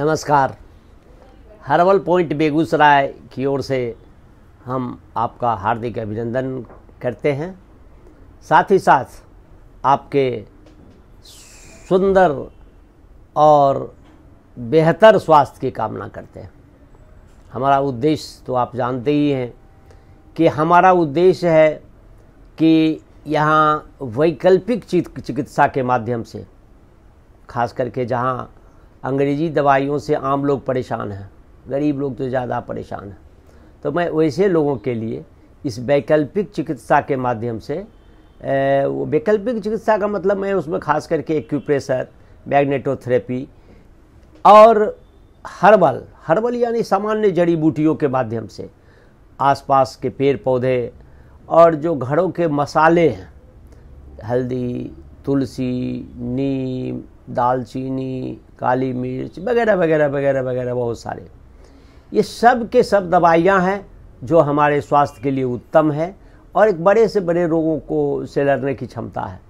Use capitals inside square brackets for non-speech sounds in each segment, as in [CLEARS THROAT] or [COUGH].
नमस्कार herbal point Begusarai की ओर से हम आपका हार्दिक अभिनंदन करते हैं साथ ही साथ आपके सुंदर और बेहतर स्वास्थ्य की कामना करते हैं हमारा उद्देश्य तो आप जानते ही हैं कि हमारा उद्देश्य है कि यहाँ वैकल्पिक चिकित्सा के माध्यम से खास करके जहाँ अंग्रेजी दवाइयों से आम लोग परेशान हैं गरीब लोग तो ज़्यादा परेशान हैं तो मैं वैसे लोगों के लिए इस वैकल्पिक चिकित्सा के माध्यम से वो वैकल्पिक चिकित्सा का मतलब मैं उसमें खास करके एक्यूप्रेशर मैग्नेटोथेरेपी और हर्बल हर्बल यानी सामान्य जड़ी बूटियों के माध्यम से आसपास के पेड़ पौधे और जो घरों के मसाले हैं हल्दी तुलसी नीम दालचीनी काली मिर्च वगैरह वगैरह वगैरह वगैरह बहुत सारे ये सब के सब दवाइयाँ हैं जो हमारे स्वास्थ्य के लिए उत्तम है और एक बड़े से बड़े रोगों को से लड़ने की क्षमता है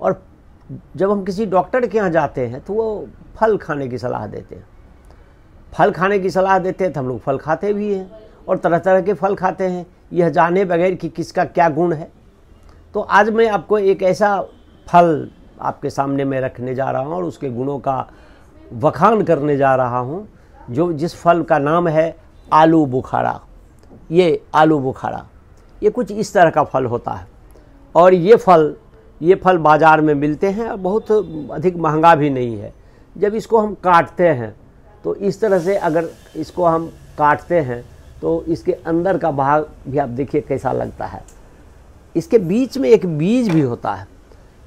और जब हम किसी डॉक्टर के यहाँ जाते हैं तो वो फल खाने की सलाह देते हैं फल खाने की सलाह देते हैं तो हम लोग फल खाते भी हैं और तरह तरह के फल खाते हैं यह जाने बगैर कि किसका क्या गुण है तो आज मैं आपको एक ऐसा फल आपके सामने मैं रखने जा रहा हूँ और उसके गुणों का वखान करने जा रहा हूँ जो जिस फल का नाम है आलू बुखारा ये आलू बुखारा ये कुछ इस तरह का फल होता है और ये फल ये फल बाज़ार में मिलते हैं और बहुत अधिक महंगा भी नहीं है जब इसको हम काटते हैं तो इस तरह से अगर इसको हम काटते हैं तो इसके अंदर का भाग भी आप देखिए कैसा लगता है इसके बीच में एक बीज भी होता है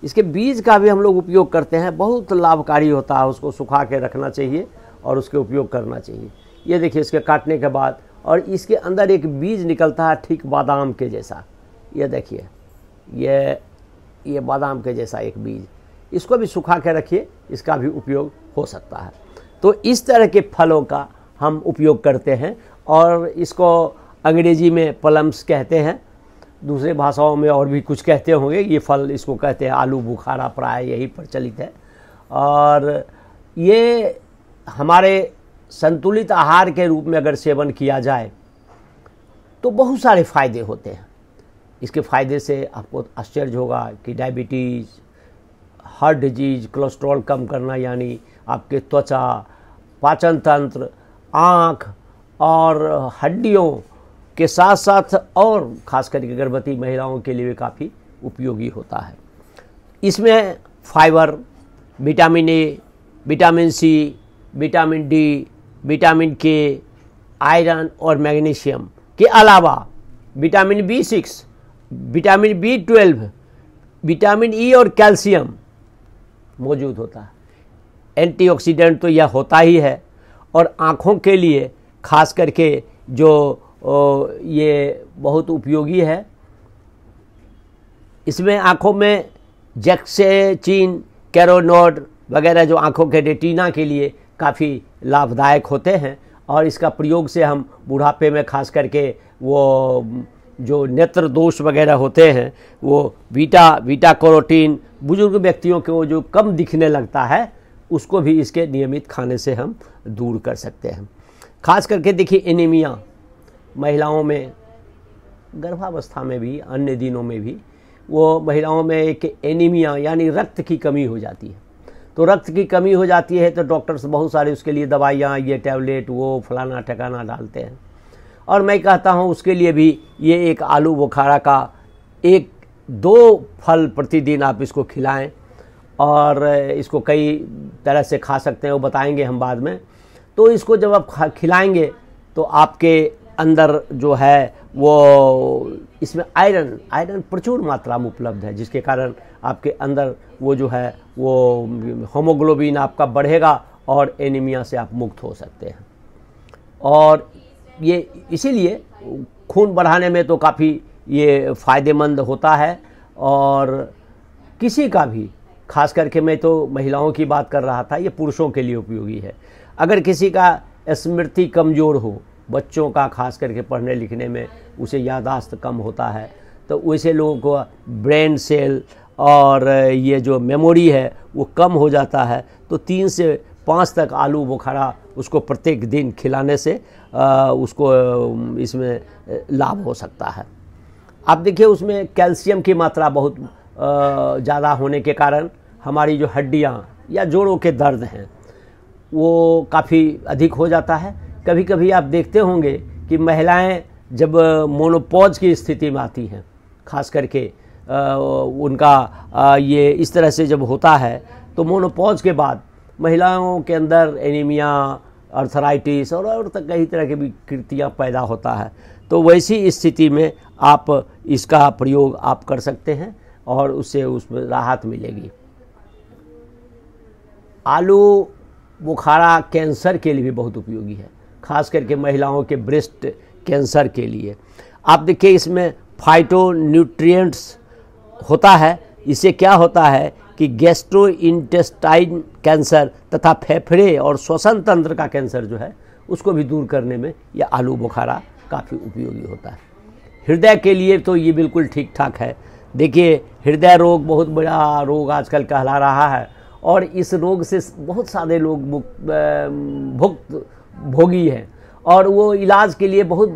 इसके बीज का भी हम लोग उपयोग करते हैं बहुत लाभकारी होता है उसको सुखा के रखना चाहिए और उसके उपयोग करना चाहिए ये देखिए इसके काटने के बाद और इसके अंदर एक बीज निकलता है ठीक बादाम के जैसा ये देखिए ये ये बादाम के जैसा एक बीज इसको भी सुखा के रखिए इसका भी उपयोग हो सकता है तो इस तरह के फलों का हम उपयोग करते हैं और इसको अंग्रेजी में प्लम्स कहते हैं दूसरे भाषाओं में और भी कुछ कहते होंगे ये फल इसको कहते हैं आलू बुखारा प्राय यही प्रचलित है और ये हमारे संतुलित आहार के रूप में अगर सेवन किया जाए तो बहुत सारे फायदे होते हैं इसके फायदे से आपको आश्चर्य होगा कि डायबिटीज़ हार्ट डिजीज़ कोलेस्ट्रॉल कम करना यानी आपके त्वचा पाचन तंत्र आँख और हड्डियों के साथ साथ और खास करके गर्भवती महिलाओं के लिए काफ़ी उपयोगी होता है इसमें fibre vitamin A vitamin C vitamin D vitamin K iron और मैग्नीशियम के अलावा vitamin B six vitamin B twelve vitamin E और कैल्शियम मौजूद होता है एंटीऑक्सीडेंट तो यह होता ही है और आँखों के लिए खास करके जो ये बहुत उपयोगी है इसमें आँखों में जैक्से चीन कैरोनोड वगैरह जो आँखों के रेटिना के लिए काफ़ी लाभदायक होते हैं और इसका प्रयोग से हम बुढ़ापे में खास करके वो जो नेत्र दोष वगैरह होते हैं वो बीटा बीटा क्रोटीन बुजुर्ग व्यक्तियों को जो कम दिखने लगता है उसको भी इसके नियमित खाने से हम दूर कर सकते हैं खास करके देखिए एनीमिया महिलाओं में गर्भावस्था में भी अन्य दिनों में भी वो महिलाओं में एक एनीमिया यानी रक्त की कमी हो जाती है तो रक्त की कमी हो जाती है तो डॉक्टर्स बहुत सारे उसके लिए दवाइयाँ ये टैबलेट वो फलाना ठिकाना डालते हैं और मैं कहता हूँ उसके लिए भी ये एक आलू बुखारा का एक दो फल प्रतिदिन आप इसको खिलाएं और इसको कई तरह से खा सकते हैं वो बताएंगे हम बाद में तो इसको जब आप खिलाएंगे तो आपके अंदर जो है वो इसमें आयरन आयरन प्रचुर मात्रा में उपलब्ध है जिसके कारण आपके अंदर वो जो है वो होमोग्लोबिन आपका बढ़ेगा और एनीमिया से आप मुक्त हो सकते हैं और ये इसीलिए खून बढ़ाने में तो काफ़ी ये फ़ायदेमंद होता है और किसी का भी खास करके मैं तो महिलाओं की बात कर रहा था ये पुरुषों के लिए उपयोगी है अगर किसी का स्मृति कमज़ोर हो बच्चों का खास करके पढ़ने लिखने में उसे यादाश्त कम होता है तो वैसे लोगों को ब्रेन सेल और ये जो मेमोरी है वो कम हो जाता है तो तीन से पाँच तक आलू बुखारा उसको प्रत्येक दिन खिलाने से आ, उसको इसमें लाभ हो सकता है आप देखिए उसमें कैल्शियम की मात्रा बहुत ज़्यादा होने के कारण हमारी जो हड्डियाँ या जोड़ों के दर्द हैं वो काफ़ी अधिक हो जाता है कभी कभी आप देखते होंगे कि महिलाएं जब मोनोपॉज की स्थिति में आती हैं खास करके आ, उनका आ, ये इस तरह से जब होता है तो मोनोपॉज के बाद महिलाओं के अंदर एनीमिया अर्थराइटिस और और तक कई तरह की कृतियाँ पैदा होता है तो वैसी स्थिति में आप इसका प्रयोग आप कर सकते हैं और उससे उसमें राहत मिलेगी आलू बुखारा कैंसर के लिए भी बहुत उपयोगी है खास करके महिलाओं के ब्रेस्ट कैंसर के लिए आप देखिए इसमें फाइटो न्यूट्रियट्स होता है इससे क्या होता है कि गैस्ट्रो इंटेस्टाइन कैंसर तथा फेफड़े और श्वसन तंत्र का कैंसर जो है उसको भी दूर करने में यह आलू बुखारा काफ़ी उपयोगी होता है हृदय के लिए तो ये बिल्कुल ठीक ठाक है देखिए हृदय रोग बहुत बड़ा रोग आजकल कहला रहा है और इस रोग से बहुत सारे लोग भुक्त भोगी हैं और वो इलाज के लिए बहुत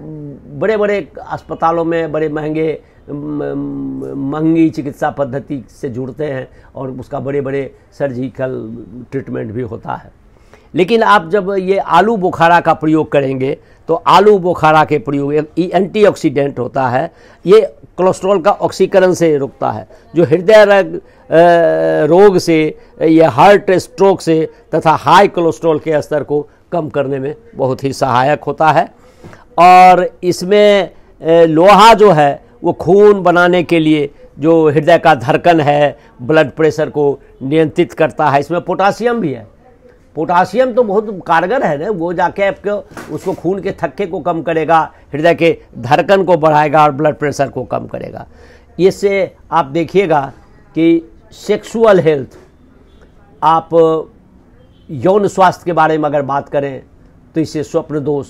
बड़े बड़े अस्पतालों में बड़े महंगे महंगी चिकित्सा पद्धति से जुड़ते हैं और उसका बड़े बड़े सर्जिकल ट्रीटमेंट भी होता है लेकिन आप जब ये आलू बुखारा का प्रयोग करेंगे तो आलू बुखारा के प्रयोग एंटी एंटीऑक्सीडेंट होता है ये कोलेस्ट्रॉल का ऑक्सीकरण से रुकता है जो हृदय रोग से या हार्ट स्ट्रोक से तथा हाई कोलेस्ट्रॉल के स्तर को कम करने में बहुत ही सहायक होता है और इसमें लोहा जो है वो खून बनाने के लिए जो हृदय का धड़कन है ब्लड प्रेशर को नियंत्रित करता है इसमें पोटासियम भी है पोटासियम तो बहुत कारगर है ना वो जाके आपके उसको खून के थक्के को कम करेगा हृदय के धड़कन को बढ़ाएगा और ब्लड प्रेशर को कम करेगा इससे आप देखिएगा कि सेक्सुअल हेल्थ आप यौन स्वास्थ्य के बारे में अगर बात करें तो इसे स्वप्न दोष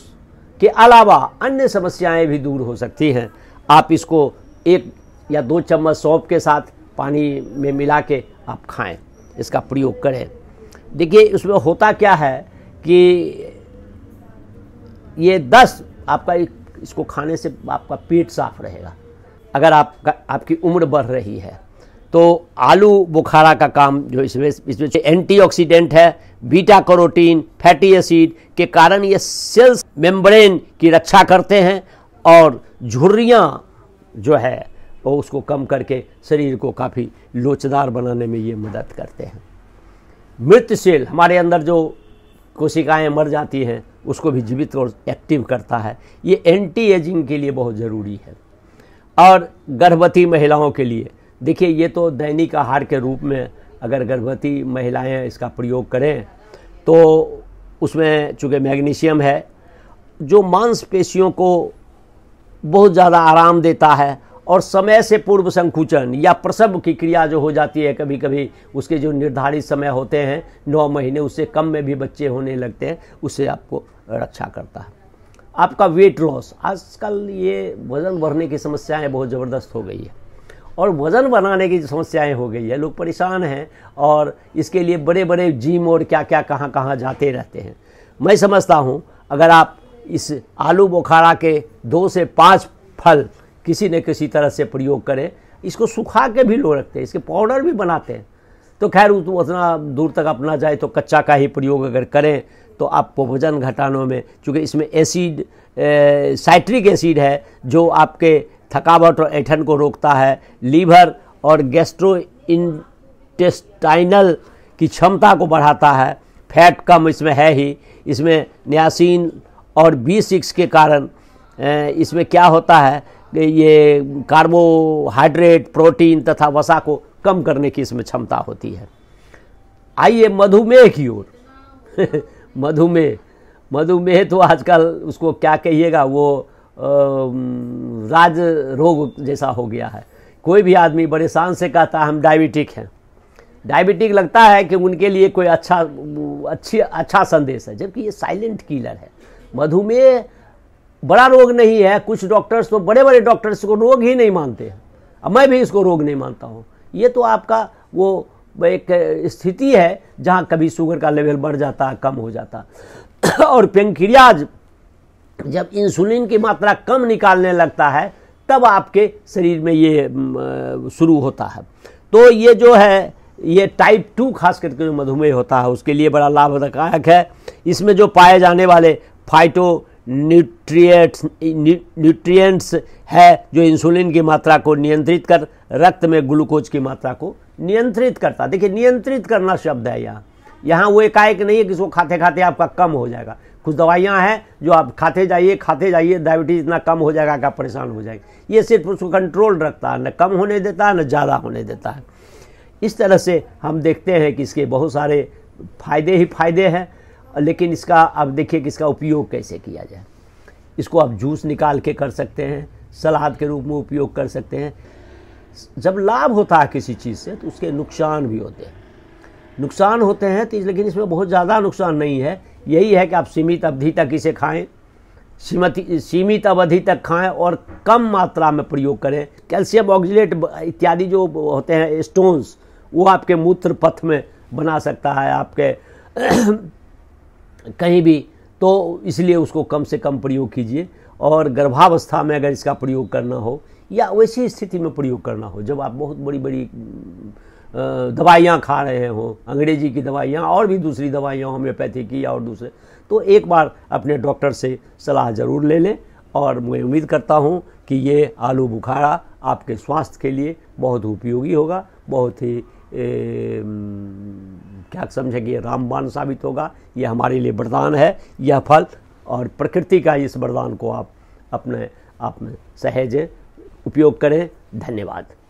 के अलावा अन्य समस्याएं भी दूर हो सकती हैं आप इसको एक या दो चम्मच सौंप के साथ पानी में मिला के आप खाएं इसका प्रयोग करें देखिए इसमें होता क्या है कि ये दस आपका इसको खाने से आपका पेट साफ रहेगा अगर आपका आपकी उम्र बढ़ रही है तो आलू बुखारा का काम जो इसमें इसमें एंटीऑक्सीडेंट है बीटा करोटीन फैटी एसिड के कारण ये सेल्स मेम्ब्रेन की रक्षा करते हैं और झुर्रियाँ जो है वो उसको कम करके शरीर को काफ़ी लोचदार बनाने में ये मदद करते हैं मृत सेल हमारे अंदर जो कोशिकाएं मर जाती हैं उसको भी जीवित और एक्टिव करता है ये एंटी एजिंग के लिए बहुत ज़रूरी है और गर्भवती महिलाओं के लिए देखिए ये तो दैनिक आहार के रूप में अगर गर्भवती महिलाएं इसका प्रयोग करें तो उसमें चूँकि मैग्नीशियम है जो मांसपेशियों को बहुत ज़्यादा आराम देता है और समय से पूर्व संकुचन या प्रसव की क्रिया जो हो जाती है कभी कभी उसके जो निर्धारित समय होते हैं नौ महीने उससे कम में भी बच्चे होने लगते हैं उससे आपको रक्षा करता है आपका वेट लॉस आजकल ये वज़न बढ़ने की समस्याएं बहुत ज़बरदस्त हो गई है और वज़न बनाने की समस्याएं हो गई है लोग परेशान हैं और इसके लिए बड़े बड़े जिम और क्या क्या कहाँ कहाँ जाते रहते हैं मैं समझता हूँ अगर आप इस आलू बुखारा के दो से पाँच फल किसी न किसी तरह से प्रयोग करें इसको सुखा के भी लोग रखते हैं इसके पाउडर भी बनाते हैं तो खैर तो उतना दूर तक अपना जाए तो कच्चा का ही प्रयोग अगर करें तो आपको वजन घटाने में चूँकि इसमें एसिड साइट्रिक एसिड है जो आपके थकावट और ऐठन को रोकता है लीवर और गैस्ट्रो इंटेस्टाइनल की क्षमता को बढ़ाता है फैट कम इसमें है ही इसमें न्यासीन और बी सिक्स के कारण इसमें क्या होता है ये कार्बोहाइड्रेट प्रोटीन तथा वसा को कम करने की इसमें क्षमता होती है आइए मधुमेह की ओर [LAUGHS] मधुमेह मधुमेह तो आजकल उसको क्या कहिएगा वो राज रोग जैसा हो गया है कोई भी आदमी बड़े शान से कहता है हम डायबिटिक हैं डायबिटिक लगता है कि उनके लिए कोई अच्छा अच्छी अच्छा संदेश है जबकि ये साइलेंट किलर है मधुमेह बड़ा रोग नहीं है कुछ डॉक्टर्स तो बड़े बड़े डॉक्टर्स को रोग ही नहीं मानते हैं अब मैं भी इसको रोग नहीं मानता हूँ ये तो आपका वो एक स्थिति है जहाँ कभी शुगर का लेवल बढ़ जाता कम हो जाता और पेंक्रियाज जब इंसुलिन की मात्रा कम निकालने लगता है तब आपके शरीर में ये शुरू होता है तो ये जो है ये टाइप टू खास करके जो मधुमेह होता है उसके लिए बड़ा लाभदायक है इसमें जो पाए जाने वाले फाइटो न्यूट्रिएट्स न्यूट्रिएंट्स है जो इंसुलिन की मात्रा को नियंत्रित कर रक्त में ग्लूकोज की मात्रा को नियंत्रित करता देखिए नियंत्रित करना शब्द है यहाँ यहाँ वो एकाएक नहीं है कि इसको खाते खाते आपका कम हो जाएगा कुछ दवाइयाँ हैं जो आप खाते जाइए खाते जाइए डायबिटीज़ ना कम हो जाएगा क्या परेशान हो जाएंगे ये सिर्फ उसको कंट्रोल रखता है न कम होने देता है न ज़्यादा होने देता है इस तरह से हम देखते हैं कि इसके बहुत सारे फायदे ही फायदे हैं लेकिन इसका अब देखिए कि इसका उपयोग कैसे किया जाए इसको आप जूस निकाल के कर सकते हैं सलाद के रूप में उपयोग कर सकते हैं जब लाभ होता है किसी चीज़ से तो उसके नुकसान भी होते हैं नुकसान होते हैं तो लेकिन इसमें बहुत ज़्यादा नुकसान नहीं है यही है कि आप सीमित अवधि तक इसे खाएं सीमित अवधि तक खाएं और कम मात्रा में प्रयोग करें कैल्शियम ऑक्जिलेट इत्यादि जो होते हैं स्टोन्स वो आपके मूत्र पथ में बना सकता है आपके [CLEARS THROAT] कहीं भी तो इसलिए उसको कम से कम प्रयोग कीजिए और गर्भावस्था में अगर इसका प्रयोग करना हो या वैसी स्थिति में प्रयोग करना हो जब आप बहुत बड़ी बड़ी दवाइयाँ खा रहे हों अंग्रेजी की दवाइयाँ और भी दूसरी दवाइयाँ होम्योपैथी की और दूसरे तो एक बार अपने डॉक्टर से सलाह ज़रूर ले लें और मैं उम्मीद करता हूँ कि ये आलू बुखारा आपके स्वास्थ्य के लिए बहुत उपयोगी होगा बहुत ही ए, क्या समझे कि रामबान साबित होगा यह हमारे लिए वरदान है यह फल और प्रकृति का इस वरदान को आप अपने आप में सहेजें उपयोग करें धन्यवाद